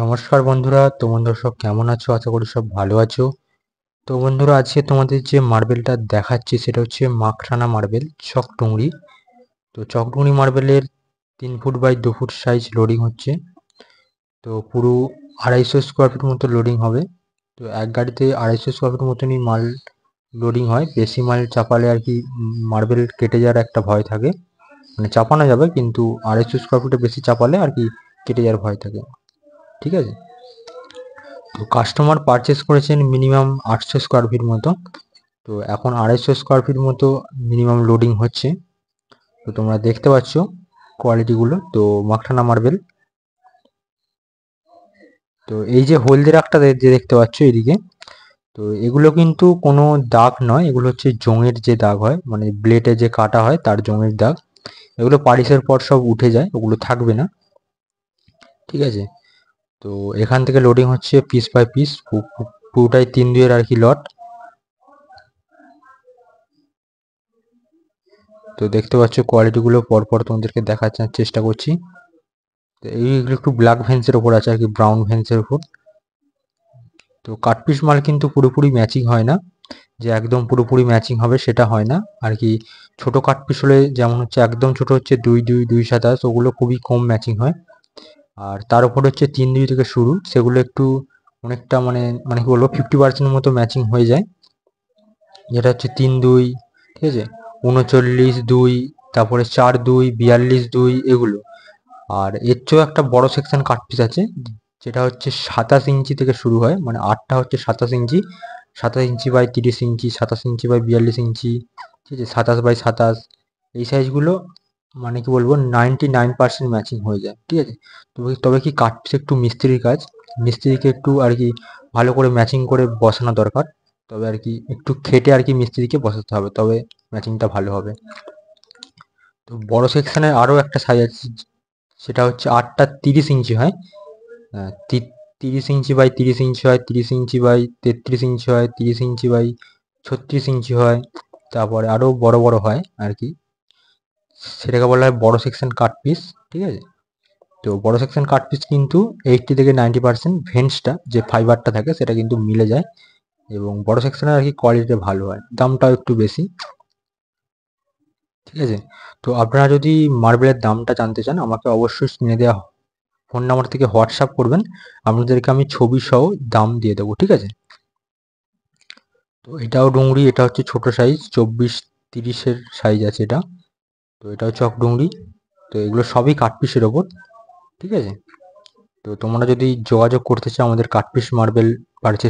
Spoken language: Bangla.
নমস্কার বন্ধুরা তোমার সব কেমন আছো আশা করি সব ভালো আছো তো বন্ধুরা আজকে তোমাদের যে মার্বেলটা দেখাচ্ছি সেটা হচ্ছে মাখরানা মার্বেল চকটুংরি তো চকটুংরি মার্বেলের তিন ফুট বাই দু ফুট সাইজ লোডিং হচ্ছে তো পুরো আড়াইশো স্কোয়ার ফিট মতো লোডিং হবে তো এক গাড়িতে আড়াইশো স্কোয়ার ফিট মতনই মাল লোডিং হয় বেশি মাল চাপালে আর কি মার্বেল কেটে যাওয়ার একটা ভয় থাকে মানে চাপানো যাবে কিন্তু আড়াইশো স্কোয়ার ফিটে বেশি চাপালে আর কি কেটে যাওয়ার ভয় থাকে ঠিক আছে তো কাস্টমার পারচেস করেছেন মিনিমাম আটশো স্কোয়ার ফিট মতো তো এখন আড়াইশো স্কোয়ার ফিট মতো মিনিমাম লোডিং হচ্ছে তো তোমরা দেখতে পাচ্ছ কোয়ালিটিগুলো তো মাখানা মার্বেল তো এই যে হলদে রাগটা দেখতে পাচ্ছ এদিকে তো এগুলো কিন্তু কোনো দাগ নয় এগুলো হচ্ছে জঙের যে দাগ হয় মানে ব্লেডে যে কাটা হয় তার জঙের দাগ এগুলো পারিসের পর সব উঠে যায় ওগুলো থাকবে না ঠিক আছে তো এখান থেকে লোডিং হচ্ছে পিস বাই পিস পুরোটাই তিন দুয়ের আর কি লট তো দেখতে পাচ্ছ কোয়ালিটিগুলো পরপর তোমাদেরকে দেখার চেষ্টা করছি তো এইগুলো একটু ব্ল্যাক ভেন্সের ওপর আছে আর কি ব্রাউন ভেন্সের ওপর তো কাটপিস মাল কিন্তু পুরোপুরি ম্যাচিং হয় না যে একদম পুরোপুরি ম্যাচিং হবে সেটা হয় না আর কি ছোট কাটপিস হলে যেমন হচ্ছে একদম ছোট হচ্ছে দুই দুই দুই সাতাশ ওগুলো খুবই কম ম্যাচিং হয় আর তার উপর হচ্ছে তিন দুই থেকে শুরু সেগুলো একটু অনেকটা মানে মানে কি বলবো ফিফটি পার্সেন্টের মতো ম্যাচিং হয়ে যায় যেটা হচ্ছে তিন দুই ঠিক আছে উনচল্লিশ দুই তারপরে চার দুই বিয়াল্লিশ দুই এগুলো আর এর চেয়েও একটা বড় সেকশন কাট পিস আছে যেটা হচ্ছে সাতাশ ইঞ্চি থেকে শুরু হয় মানে আটটা হচ্ছে সাতাশ ইঞ্চি সাতাশ ইঞ্চি বাই তিরিশ ইঞ্চি সাতাশ ইঞ্চি বাই বিয়াল্লিশ ইঞ্চি ঠিক আছে সাতাশ বাই সাতাশ এই সাইজগুলো মানে কি বলবো নাইনটি নাইন পার্সেন্ট ম্যাচিং হয়ে যায় ঠিক আছে তবে তবে কি কাটছে একটু মিস্ত্রির কাজ মিস্ত্রিকে একটু আর কি ভালো করে ম্যাচিং করে বসানো দরকার তবে আর কি একটু খেটে আর কি মিস্ত্রিকে বসাতে হবে তবে ম্যাচিংটা ভালো হবে তো বড় সেকশানের আরও একটা সাইজ আছে সেটা হচ্ছে আটটা তিরিশ ইঞ্চি হয় হ্যাঁ, তিরিশ ইঞ্চি বাই তিরিশ ইঞ্চি হয় তিরিশ ইঞ্চি বাই তেত্রিশ ইঞ্চি হয় তিরিশ ইঞ্চি বাই ছত্রিশ ইঞ্চি হয় তারপরে আরও বড় বড় হয় আর কি সেটাকে বলা হয় বড় সেকশন কাট পিস ঠিক আছে তো বড় সেকশন কাট পিস কিন্তু এইটটি থেকে নাইনটি পার্সেন্ট ভেন্সটা যে ফাইবারটা থাকে সেটা কিন্তু মিলে যায় এবং বড় সেকশনের আর কি কোয়ালিটিটা ভালো হয় দামটাও একটু বেশি ঠিক আছে তো আপনারা যদি মার্বেলের দামটা জানতে চান আমাকে অবশ্যই কিনে দেওয়া ফোন নাম্বার থেকে হোয়াটসঅ্যাপ করবেন আপনাদেরকে আমি ছবি সহ দাম দিয়ে দেবো ঠিক আছে তো এটাও ডুংরি এটা হচ্ছে ছোট সাইজ চব্বিশ তিরিশের সাইজ আছে এটা তো এটা হচ্ছে অকডুংরি তো এগুলো সবই কাঠপিসের ওপর ঠিক আছে তো তোমরা যদি যোগাযোগ করতে চাও আমাদের কাঠপিস মার্বেল পারচেস